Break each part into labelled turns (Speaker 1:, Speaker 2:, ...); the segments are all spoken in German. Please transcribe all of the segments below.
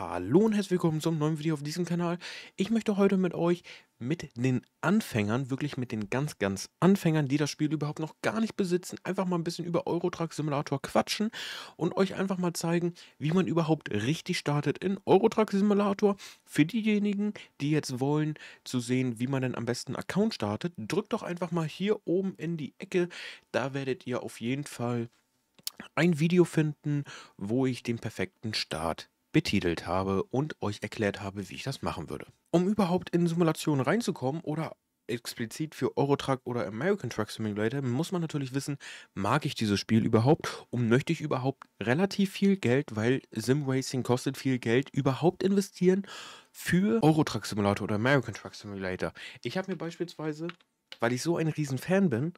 Speaker 1: Hallo und herzlich willkommen zum neuen Video auf diesem Kanal. Ich möchte heute mit euch mit den Anfängern, wirklich mit den ganz, ganz Anfängern, die das Spiel überhaupt noch gar nicht besitzen, einfach mal ein bisschen über Eurotruck Simulator quatschen und euch einfach mal zeigen, wie man überhaupt richtig startet in Eurotruck Simulator. Für diejenigen, die jetzt wollen, zu sehen, wie man denn am besten Account startet, drückt doch einfach mal hier oben in die Ecke. Da werdet ihr auf jeden Fall ein Video finden, wo ich den perfekten Start betitelt habe und euch erklärt habe, wie ich das machen würde. Um überhaupt in Simulationen reinzukommen oder explizit für Eurotruck oder American Truck Simulator muss man natürlich wissen, mag ich dieses Spiel überhaupt und möchte ich überhaupt relativ viel Geld, weil Sim Racing kostet viel Geld, überhaupt investieren für Eurotruck Simulator oder American Truck Simulator. Ich habe mir beispielsweise, weil ich so ein riesen Fan bin,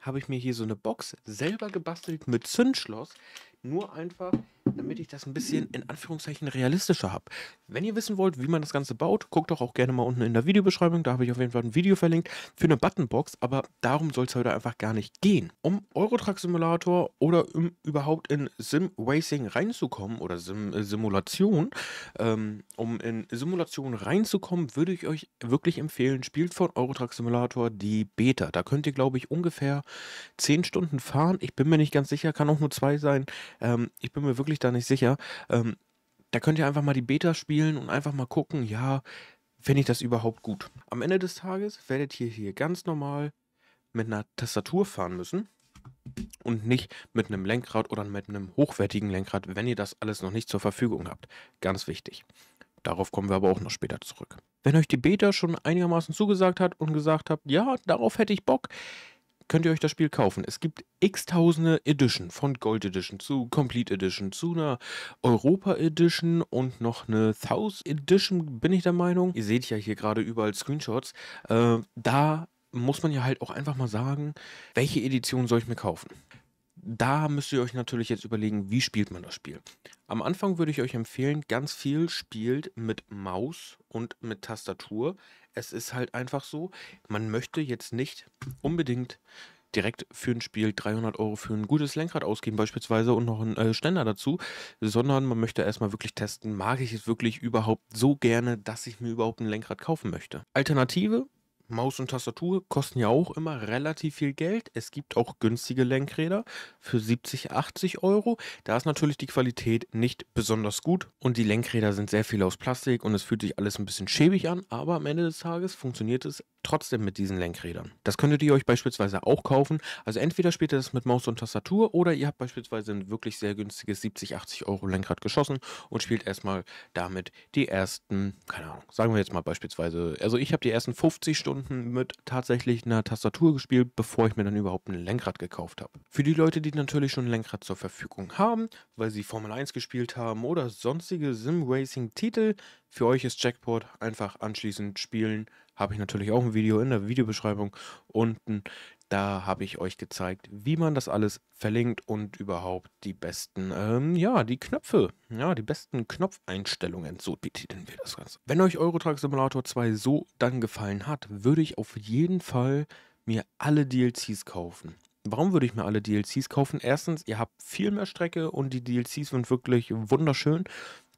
Speaker 1: habe ich mir hier so eine Box selber gebastelt mit Zündschloss, nur einfach damit ich das ein bisschen in Anführungszeichen realistischer habe. Wenn ihr wissen wollt, wie man das Ganze baut, guckt doch auch gerne mal unten in der Videobeschreibung. Da habe ich auf jeden Fall ein Video verlinkt für eine Buttonbox, aber darum soll es heute einfach gar nicht gehen. Um Eurotruck Simulator oder um überhaupt in Sim Racing reinzukommen oder Sim äh, Simulation, ähm, um in Simulation reinzukommen, würde ich euch wirklich empfehlen, spielt von Eurotruck Simulator die Beta. Da könnt ihr, glaube ich, ungefähr 10 Stunden fahren. Ich bin mir nicht ganz sicher, kann auch nur zwei sein. Ähm, ich bin mir wirklich da nicht sicher. Ähm, da könnt ihr einfach mal die Beta spielen und einfach mal gucken, ja, finde ich das überhaupt gut. Am Ende des Tages werdet ihr hier ganz normal mit einer Tastatur fahren müssen und nicht mit einem Lenkrad oder mit einem hochwertigen Lenkrad, wenn ihr das alles noch nicht zur Verfügung habt. Ganz wichtig. Darauf kommen wir aber auch noch später zurück. Wenn euch die Beta schon einigermaßen zugesagt hat und gesagt habt, ja, darauf hätte ich Bock, könnt ihr euch das Spiel kaufen. Es gibt x-tausende Edition, von Gold Edition zu Complete Edition zu einer Europa Edition und noch eine South Edition, bin ich der Meinung. Ihr seht ja hier gerade überall Screenshots. Äh, da muss man ja halt auch einfach mal sagen, welche Edition soll ich mir kaufen? Da müsst ihr euch natürlich jetzt überlegen, wie spielt man das Spiel. Am Anfang würde ich euch empfehlen, ganz viel spielt mit Maus und mit Tastatur. Es ist halt einfach so, man möchte jetzt nicht unbedingt direkt für ein Spiel 300 Euro für ein gutes Lenkrad ausgeben beispielsweise und noch einen äh, Ständer dazu, sondern man möchte erstmal wirklich testen, mag ich es wirklich überhaupt so gerne, dass ich mir überhaupt ein Lenkrad kaufen möchte. Alternative, Maus und Tastatur kosten ja auch immer relativ viel Geld. Es gibt auch günstige Lenkräder für 70, 80 Euro. Da ist natürlich die Qualität nicht besonders gut und die Lenkräder sind sehr viel aus Plastik und es fühlt sich alles ein bisschen schäbig an, aber am Ende des Tages funktioniert es trotzdem mit diesen Lenkrädern. Das könntet ihr euch beispielsweise auch kaufen. Also entweder spielt ihr das mit Maus und Tastatur oder ihr habt beispielsweise ein wirklich sehr günstiges 70, 80 Euro Lenkrad geschossen und spielt erstmal damit die ersten, keine Ahnung, sagen wir jetzt mal beispielsweise, also ich habe die ersten 50 Stunden Stunden mit tatsächlich einer Tastatur gespielt, bevor ich mir dann überhaupt ein Lenkrad gekauft habe. Für die Leute, die natürlich schon ein Lenkrad zur Verfügung haben, weil sie Formel 1 gespielt haben oder sonstige Sim-Racing-Titel, für euch ist Jackpot einfach anschließend spielen, habe ich natürlich auch ein Video in der Videobeschreibung unten. Da habe ich euch gezeigt, wie man das alles verlinkt und überhaupt die besten, ähm, ja, die Knöpfe, ja, die besten Knopfeinstellungen, so betiteln wir das Ganze. Wenn euch Eurotrack Simulator 2 so dann gefallen hat, würde ich auf jeden Fall mir alle DLCs kaufen. Warum würde ich mir alle DLCs kaufen? Erstens, ihr habt viel mehr Strecke und die DLCs sind wirklich wunderschön.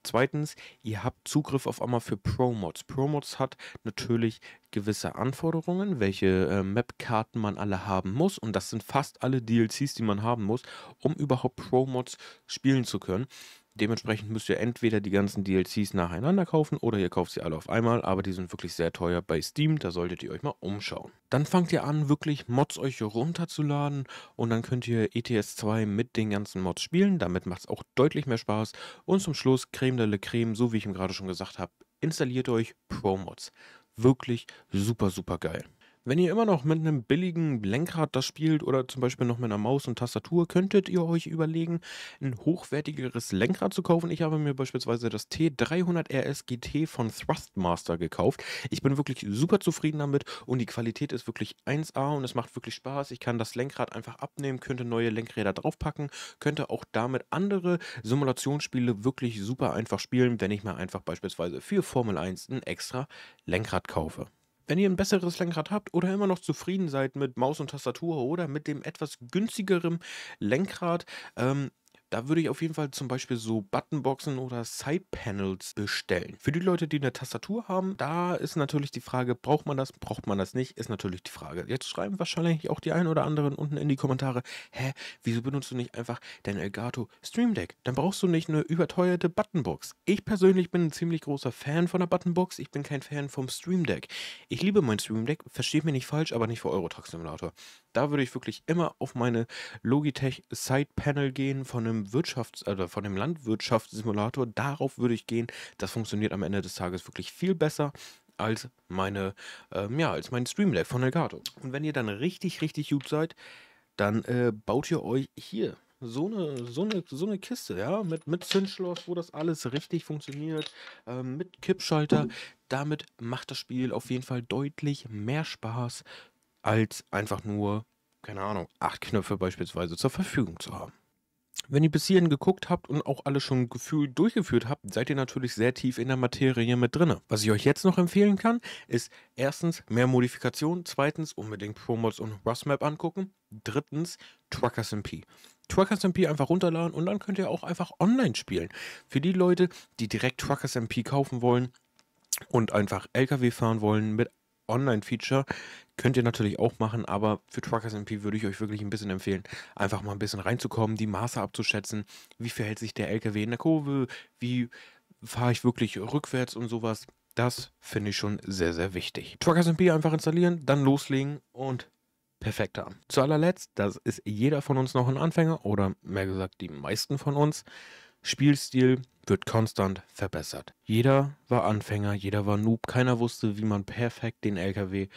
Speaker 1: Zweitens, ihr habt Zugriff auf einmal für Pro-Mods. Pro-Mods hat natürlich gewisse Anforderungen, welche äh, Map-Karten man alle haben muss. Und das sind fast alle DLCs, die man haben muss, um überhaupt Pro-Mods spielen zu können. Dementsprechend müsst ihr entweder die ganzen DLCs nacheinander kaufen oder ihr kauft sie alle auf einmal, aber die sind wirklich sehr teuer bei Steam, da solltet ihr euch mal umschauen. Dann fangt ihr an, wirklich Mods euch runterzuladen und dann könnt ihr ETS 2 mit den ganzen Mods spielen, damit macht es auch deutlich mehr Spaß. Und zum Schluss Creme de la Creme, so wie ich ihm gerade schon gesagt habe, installiert euch Pro Mods. Wirklich super, super geil. Wenn ihr immer noch mit einem billigen Lenkrad das spielt oder zum Beispiel noch mit einer Maus und Tastatur, könntet ihr euch überlegen, ein hochwertigeres Lenkrad zu kaufen. Ich habe mir beispielsweise das T300 RS GT von Thrustmaster gekauft. Ich bin wirklich super zufrieden damit und die Qualität ist wirklich 1A und es macht wirklich Spaß. Ich kann das Lenkrad einfach abnehmen, könnte neue Lenkräder draufpacken, könnte auch damit andere Simulationsspiele wirklich super einfach spielen, wenn ich mir einfach beispielsweise für Formel 1 ein extra Lenkrad kaufe. Wenn ihr ein besseres Lenkrad habt oder immer noch zufrieden seid mit Maus und Tastatur oder mit dem etwas günstigeren Lenkrad, ähm, da würde ich auf jeden Fall zum Beispiel so Buttonboxen oder Side-Panels bestellen. Für die Leute, die eine Tastatur haben, da ist natürlich die Frage, braucht man das, braucht man das nicht, ist natürlich die Frage. Jetzt schreiben wahrscheinlich auch die einen oder anderen unten in die Kommentare, hä, wieso benutzt du nicht einfach dein Elgato Stream Deck? Dann brauchst du nicht eine überteuerte Buttonbox. Ich persönlich bin ein ziemlich großer Fan von der Buttonbox, ich bin kein Fan vom Stream Deck. Ich liebe mein Stream Deck, versteht mich nicht falsch, aber nicht für Eurotruck Simulator. Da würde ich wirklich immer auf meine Logitech Side Panel gehen von einem Wirtschafts-, äh, oder von dem Landwirtschaftssimulator, darauf würde ich gehen. Das funktioniert am Ende des Tages wirklich viel besser als meine, ähm, ja, als mein Streamlab von Elgato. Und wenn ihr dann richtig, richtig gut seid, dann äh, baut ihr euch hier so eine, so eine, so eine Kiste, ja, mit, mit Zündschloss, wo das alles richtig funktioniert, ähm, mit Kippschalter. Damit macht das Spiel auf jeden Fall deutlich mehr Spaß, als einfach nur, keine Ahnung, acht Knöpfe beispielsweise zur Verfügung zu haben. Wenn ihr bis hierhin geguckt habt und auch alle schon gefühlt durchgeführt habt, seid ihr natürlich sehr tief in der Materie mit drin. Was ich euch jetzt noch empfehlen kann, ist erstens mehr Modifikation, zweitens unbedingt ProMods und Rustmap angucken, drittens Truckers MP. Truckers MP einfach runterladen und dann könnt ihr auch einfach online spielen. Für die Leute, die direkt Truckers MP kaufen wollen und einfach LKW fahren wollen mit Online-Feature. Könnt ihr natürlich auch machen, aber für Truckers MP würde ich euch wirklich ein bisschen empfehlen, einfach mal ein bisschen reinzukommen, die Maße abzuschätzen, wie verhält sich der LKW in der Kurve, wie fahre ich wirklich rückwärts und sowas. Das finde ich schon sehr, sehr wichtig. Truckers MP einfach installieren, dann loslegen und perfekter. Zu allerletzt, das ist jeder von uns noch ein Anfänger oder mehr gesagt die meisten von uns. Spielstil wird konstant verbessert. Jeder war Anfänger, jeder war Noob, keiner wusste, wie man perfekt den LKW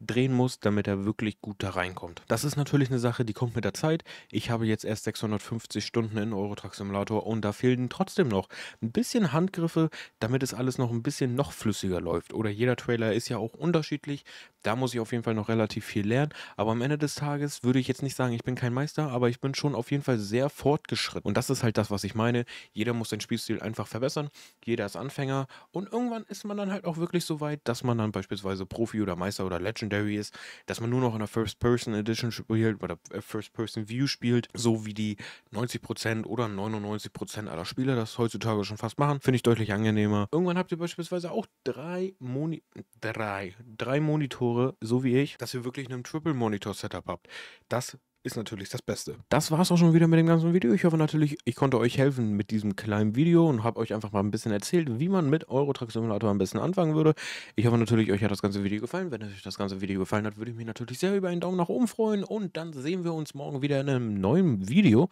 Speaker 1: drehen muss, damit er wirklich gut da reinkommt. Das ist natürlich eine Sache, die kommt mit der Zeit. Ich habe jetzt erst 650 Stunden in Eurotruck Simulator und da fehlen trotzdem noch ein bisschen Handgriffe, damit es alles noch ein bisschen noch flüssiger läuft. Oder jeder Trailer ist ja auch unterschiedlich. Da muss ich auf jeden Fall noch relativ viel lernen. Aber am Ende des Tages würde ich jetzt nicht sagen, ich bin kein Meister, aber ich bin schon auf jeden Fall sehr fortgeschritten. Und das ist halt das, was ich meine. Jeder muss den Spielstil einfach verbessern. Jeder ist Anfänger. Und irgendwann ist man dann halt auch wirklich so weit, dass man dann beispielsweise Profi oder Meister oder Legend Legendary ist, dass man nur noch in der First Person Edition spielt oder äh, First Person View spielt, so wie die 90% oder 99% aller Spieler das heutzutage schon fast machen, finde ich deutlich angenehmer. Irgendwann habt ihr beispielsweise auch drei Moni drei, drei Monitore, so wie ich, dass ihr wirklich einen Triple Monitor Setup habt. Das ist natürlich das Beste. Das war es auch schon wieder mit dem ganzen Video. Ich hoffe natürlich, ich konnte euch helfen mit diesem kleinen Video und habe euch einfach mal ein bisschen erzählt, wie man mit Eurotruck Simulator am besten anfangen würde. Ich hoffe natürlich, euch hat das ganze Video gefallen. Wenn euch das ganze Video gefallen hat, würde ich mich natürlich sehr über einen Daumen nach oben freuen und dann sehen wir uns morgen wieder in einem neuen Video.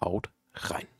Speaker 1: Haut rein.